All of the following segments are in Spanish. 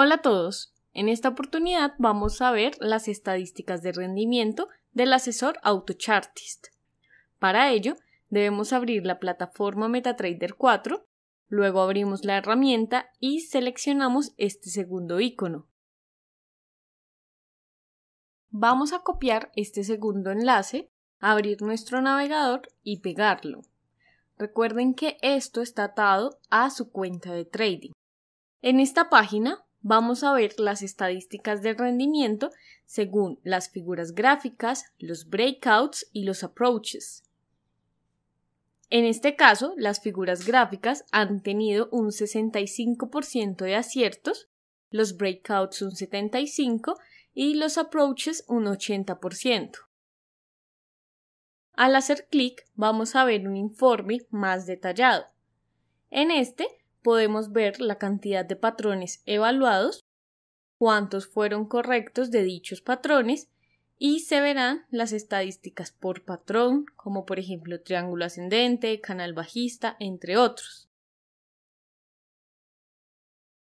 Hola a todos. En esta oportunidad vamos a ver las estadísticas de rendimiento del asesor AutoChartist. Para ello, debemos abrir la plataforma MetaTrader 4, luego abrimos la herramienta y seleccionamos este segundo icono. Vamos a copiar este segundo enlace, abrir nuestro navegador y pegarlo. Recuerden que esto está atado a su cuenta de trading. En esta página vamos a ver las estadísticas de rendimiento según las figuras gráficas, los breakouts y los approaches. En este caso, las figuras gráficas han tenido un 65% de aciertos, los breakouts un 75% y los approaches un 80%. Al hacer clic, vamos a ver un informe más detallado. En este podemos ver la cantidad de patrones evaluados, cuántos fueron correctos de dichos patrones y se verán las estadísticas por patrón, como por ejemplo triángulo ascendente, canal bajista, entre otros.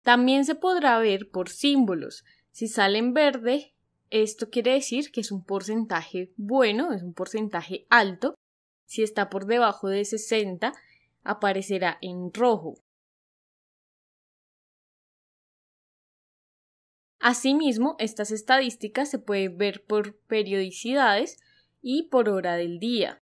También se podrá ver por símbolos. Si sale en verde, esto quiere decir que es un porcentaje bueno, es un porcentaje alto. Si está por debajo de 60, aparecerá en rojo. Asimismo, estas estadísticas se pueden ver por periodicidades y por hora del día.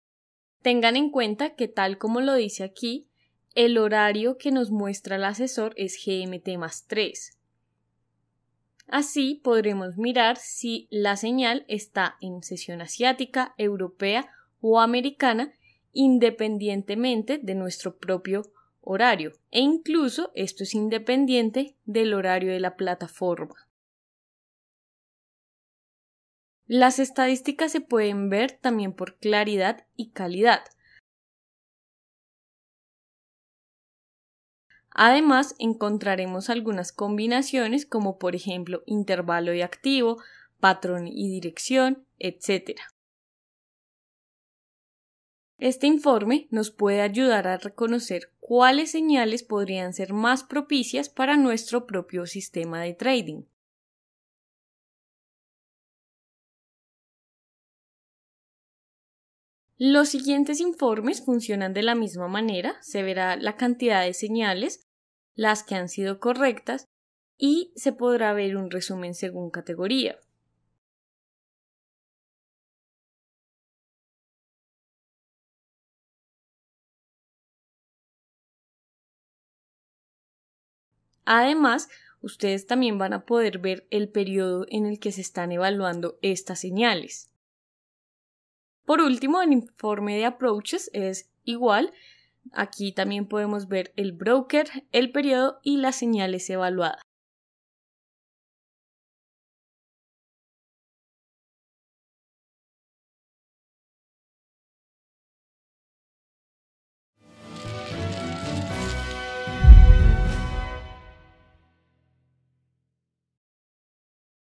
Tengan en cuenta que tal como lo dice aquí, el horario que nos muestra el asesor es GMT más 3. Así podremos mirar si la señal está en sesión asiática, europea o americana independientemente de nuestro propio horario e incluso esto es independiente del horario de la plataforma. Las estadísticas se pueden ver también por claridad y calidad. Además, encontraremos algunas combinaciones como por ejemplo intervalo y activo, patrón y dirección, etc. Este informe nos puede ayudar a reconocer cuáles señales podrían ser más propicias para nuestro propio sistema de trading. Los siguientes informes funcionan de la misma manera, se verá la cantidad de señales, las que han sido correctas, y se podrá ver un resumen según categoría. Además, ustedes también van a poder ver el periodo en el que se están evaluando estas señales. Por último, el informe de approaches es igual. Aquí también podemos ver el broker, el periodo y las señales evaluadas.